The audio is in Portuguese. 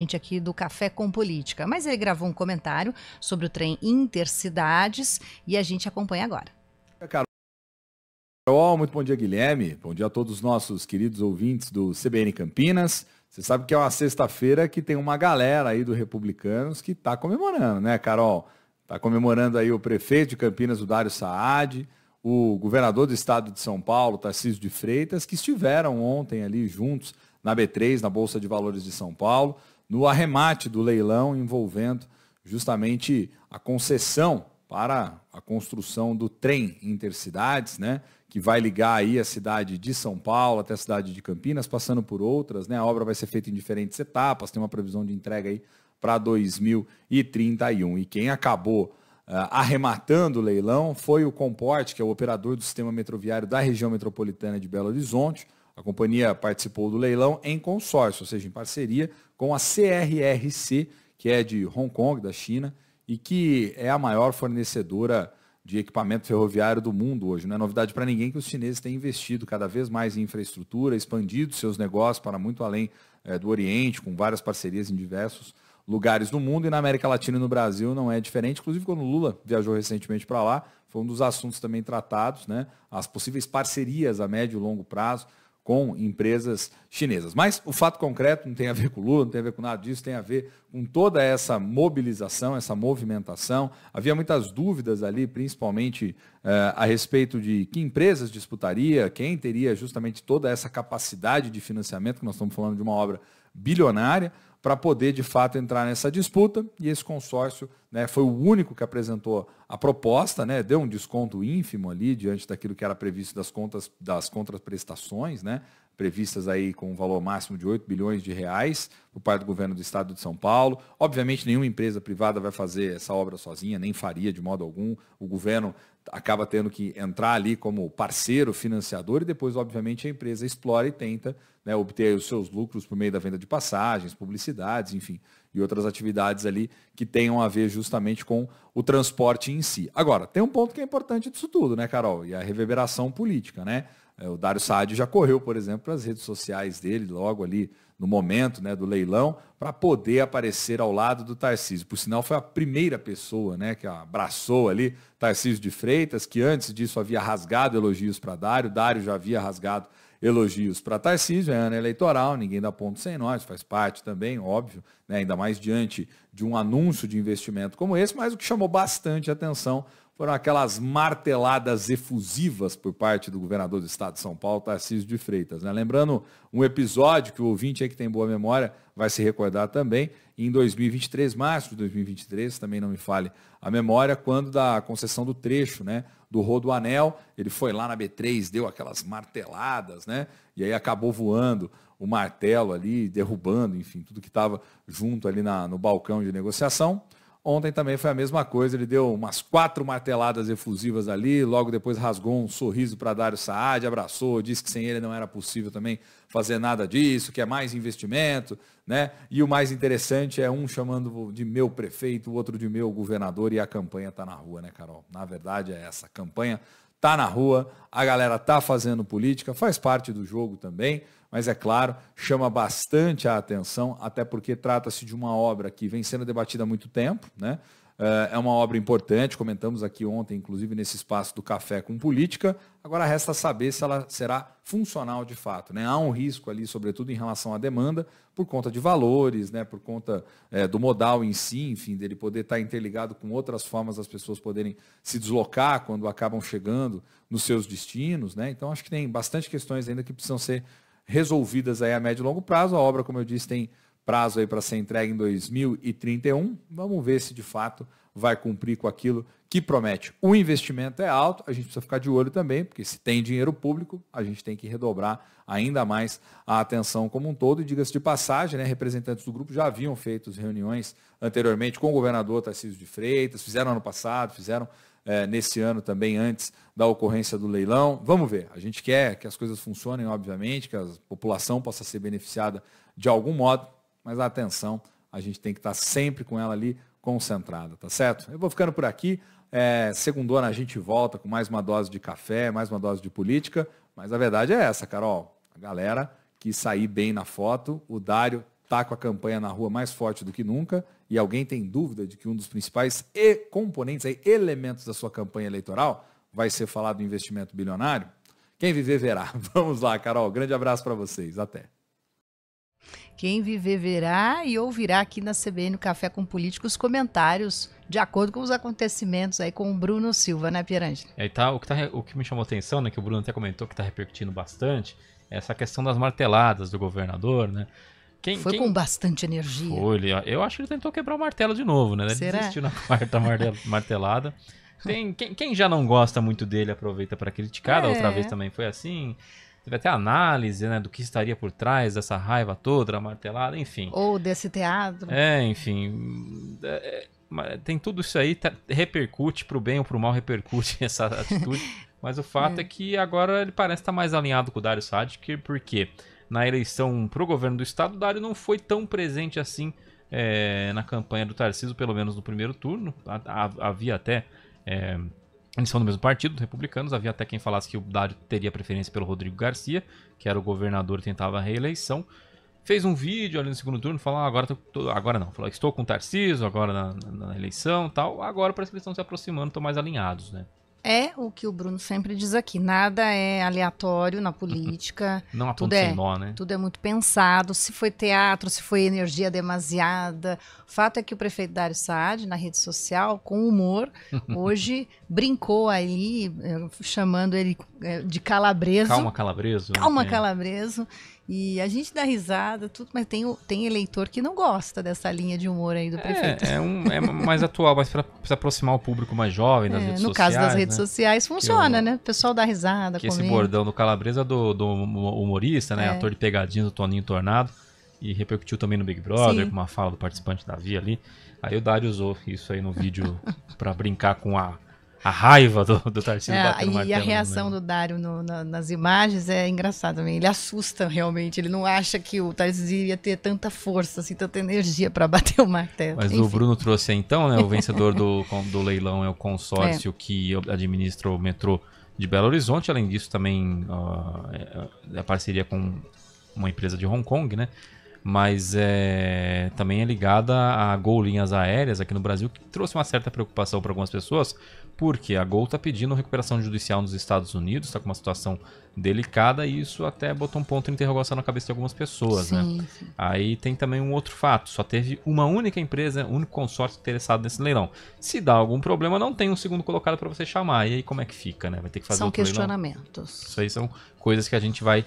gente aqui do Café com Política, mas ele gravou um comentário sobre o trem Intercidades e a gente acompanha agora. Carol, muito bom dia, Guilherme. Bom dia a todos os nossos queridos ouvintes do CBN Campinas. Você sabe que é uma sexta-feira que tem uma galera aí do Republicanos que está comemorando, né, Carol? Está comemorando aí o prefeito de Campinas, o Dário Saad, o governador do estado de São Paulo, Tarcísio de Freitas, que estiveram ontem ali juntos na B3, na Bolsa de Valores de São Paulo, no arremate do leilão envolvendo justamente a concessão para a construção do trem intercidades, né, que vai ligar aí a cidade de São Paulo até a cidade de Campinas, passando por outras, né? A obra vai ser feita em diferentes etapas, tem uma previsão de entrega aí para 2031. E quem acabou uh, arrematando o leilão foi o Comporte, que é o operador do sistema metroviário da região metropolitana de Belo Horizonte, a companhia participou do leilão em consórcio, ou seja, em parceria com a CRRC, que é de Hong Kong, da China, e que é a maior fornecedora de equipamento ferroviário do mundo hoje. Não é novidade para ninguém que os chineses têm investido cada vez mais em infraestrutura, expandido seus negócios para muito além é, do Oriente, com várias parcerias em diversos lugares do mundo e na América Latina e no Brasil não é diferente. Inclusive, quando o Lula viajou recentemente para lá, foi um dos assuntos também tratados, né? As possíveis parcerias a médio e longo prazo com empresas chinesas. Mas o fato concreto não tem a ver com Lula, não tem a ver com nada disso, tem a ver com toda essa mobilização, essa movimentação. Havia muitas dúvidas ali, principalmente eh, a respeito de que empresas disputaria, quem teria justamente toda essa capacidade de financiamento, que nós estamos falando de uma obra bilionária para poder de fato entrar nessa disputa e esse consórcio né, foi o único que apresentou a proposta, né, deu um desconto ínfimo ali diante daquilo que era previsto das contas das contraprestações, né, previstas aí com um valor máximo de 8 bilhões de reais por parte do governo do estado de São Paulo. Obviamente, nenhuma empresa privada vai fazer essa obra sozinha, nem faria de modo algum. O governo acaba tendo que entrar ali como parceiro financiador e depois, obviamente, a empresa explora e tenta né, obter os seus lucros por meio da venda de passagens, publicidades, enfim, e outras atividades ali que tenham a ver justamente com o transporte em si. Agora, tem um ponto que é importante disso tudo, né, Carol? E a reverberação política, né? É, o Dário Saad já correu, por exemplo, para as redes sociais dele, logo ali no momento né, do leilão, para poder aparecer ao lado do Tarcísio. Por sinal, foi a primeira pessoa né, que abraçou ali Tarcísio de Freitas, que antes disso havia rasgado elogios para Dário, Dário já havia rasgado elogios para Tarcísio, é ano eleitoral, ninguém dá ponto sem nós, faz parte também, óbvio, né, ainda mais diante de um anúncio de investimento como esse, mas o que chamou bastante atenção foram aquelas marteladas efusivas por parte do governador do estado de São Paulo, Tarcísio de Freitas. Né? Lembrando um episódio que o ouvinte aí que tem boa memória vai se recordar também, em 2023, março de 2023, também não me fale a memória, quando da concessão do trecho, né? Do Rodoanel, ele foi lá na B3, deu aquelas marteladas, né? E aí acabou voando o martelo ali, derrubando, enfim, tudo que estava junto ali na, no balcão de negociação. Ontem também foi a mesma coisa, ele deu umas quatro marteladas efusivas ali, logo depois rasgou um sorriso para Dário Saad, abraçou, disse que sem ele não era possível também fazer nada disso, que é mais investimento, né? E o mais interessante é um chamando de meu prefeito, o outro de meu governador e a campanha está na rua, né, Carol? Na verdade é essa, a campanha tá na rua, a galera tá fazendo política, faz parte do jogo também, mas é claro, chama bastante a atenção, até porque trata-se de uma obra que vem sendo debatida há muito tempo, né? É, é uma obra importante, comentamos aqui ontem, inclusive, nesse espaço do Café com Política. Agora resta saber se ela será funcional de fato. Né? Há um risco ali, sobretudo em relação à demanda, por conta de valores, né? por conta é, do modal em si, enfim, dele poder estar interligado com outras formas das pessoas poderem se deslocar quando acabam chegando nos seus destinos. Né? Então, acho que tem bastante questões ainda que precisam ser resolvidas aí a médio e longo prazo. A obra, como eu disse, tem prazo aí para ser entregue em 2031. Vamos ver se de fato vai cumprir com aquilo que promete. O investimento é alto, a gente precisa ficar de olho também, porque se tem dinheiro público, a gente tem que redobrar ainda mais a atenção como um todo. E diga-se de passagem, né, representantes do grupo já haviam feito reuniões anteriormente com o governador Tarcísio de Freitas, fizeram ano passado, fizeram é, nesse ano também, antes da ocorrência do leilão. Vamos ver, a gente quer que as coisas funcionem, obviamente, que a população possa ser beneficiada de algum modo, mas a atenção, a gente tem que estar tá sempre com ela ali concentrada, tá certo? Eu vou ficando por aqui. É, segundona a gente volta com mais uma dose de café, mais uma dose de política, mas a verdade é essa, Carol. A galera que sair bem na foto, o Dário está com a campanha na rua mais forte do que nunca e alguém tem dúvida de que um dos principais e componentes, aí, é, elementos da sua campanha eleitoral vai ser falar do investimento bilionário, quem viver verá. Vamos lá, Carol. Grande abraço para vocês. Até. Quem viver verá e ouvirá aqui na CBN no Café com Políticos comentários de acordo com os acontecimentos aí com o Bruno Silva, né, Pierangelo? É, tá, o, que tá, o que me chamou a atenção, né, que o Bruno até comentou que está repercutindo bastante, é essa questão das marteladas do governador, né? Quem, foi quem... com bastante energia. Foi, ele, eu acho que ele tentou quebrar o martelo de novo, né? Ele Será? desistiu na quarta martelada. Tem, quem, quem, já não gosta muito dele aproveita para criticar, é. da outra é. vez também foi assim. Teve até análise, né, do que estaria por trás dessa raiva toda, da martelada, enfim. Ou desse teatro. É, enfim. É, é tem tudo isso aí, tá, repercute pro bem ou pro mal, repercute essa atitude. Mas o fato é. é. que agora ele parece estar mais alinhado com o Dário Sadic, porque na eleição pro governo do estado, o Dário não foi tão presente assim é, na campanha do Tarcísio, pelo menos no primeiro turno. Havia até é, eles são do mesmo partido, republicanos. Havia até quem falasse que o Dário teria preferência pelo Rodrigo Garcia, que era o governador e tentava a reeleição. Fez um vídeo ali no segundo turno, falou: ah, agora, tô, agora não, falou: estou com o Tarciso agora na, na, na eleição tal. Agora parece que eles estão se aproximando, estão mais alinhados, né? é o que o Bruno sempre diz aqui. Nada é aleatório na política. Não tudo é, sem nó, né? Tudo é muito pensado. Se foi teatro, se foi energia demasiada. O fato é que o prefeito Dário Saad, na rede social, com humor, hoje brincou aí, eh, chamando ele eh, de calabreso. Calma, calabreso. Calma, né? É. calabreso. E a gente dá risada, tudo, mas tem, tem eleitor que não gosta dessa linha de humor aí do é, prefeito. É, é, um, é mais atual, mais para se aproximar o público mais jovem das é, redes no sociais. No caso das redes redes né? sociais funciona, eu, né? O pessoal dá risada, que Esse bordão do Calabresa do, do humorista, né? É. Ator de pegadinha do Toninho Tornado. E repercutiu também no Big Brother, Sim. com uma fala do participante Davi ali. Aí o Dário usou isso aí no vídeo para brincar com a a raiva do, do Tarcísio é, batendo e martelo. E a né? reação do Dário no, na, nas imagens é engraçada também. Ele assusta realmente. Ele não acha que o Tarcísio ia ter tanta força, assim, tanta energia para bater o martelo. Mas Enfim. o Bruno trouxe então, né? O vencedor do, do leilão é o consórcio é. que administra o metrô de Belo Horizonte. Além disso, também uh, a parceria com uma empresa de Hong Kong, né? mas é, também é ligada a Gol Linhas Aéreas aqui no Brasil, que trouxe uma certa preocupação para algumas pessoas, porque a Gol está pedindo recuperação judicial nos Estados Unidos, está com uma situação delicada e isso até botou um ponto de interrogação na cabeça de algumas pessoas, né? sim, né? Sim. Aí tem também um outro fato, só teve uma única empresa, um único consórcio interessado nesse leilão. Se dá algum problema, não tem um segundo colocado para você chamar. E aí como é que fica, né? Vai ter que fazer são questionamentos. Leilão. Isso aí são coisas que a gente vai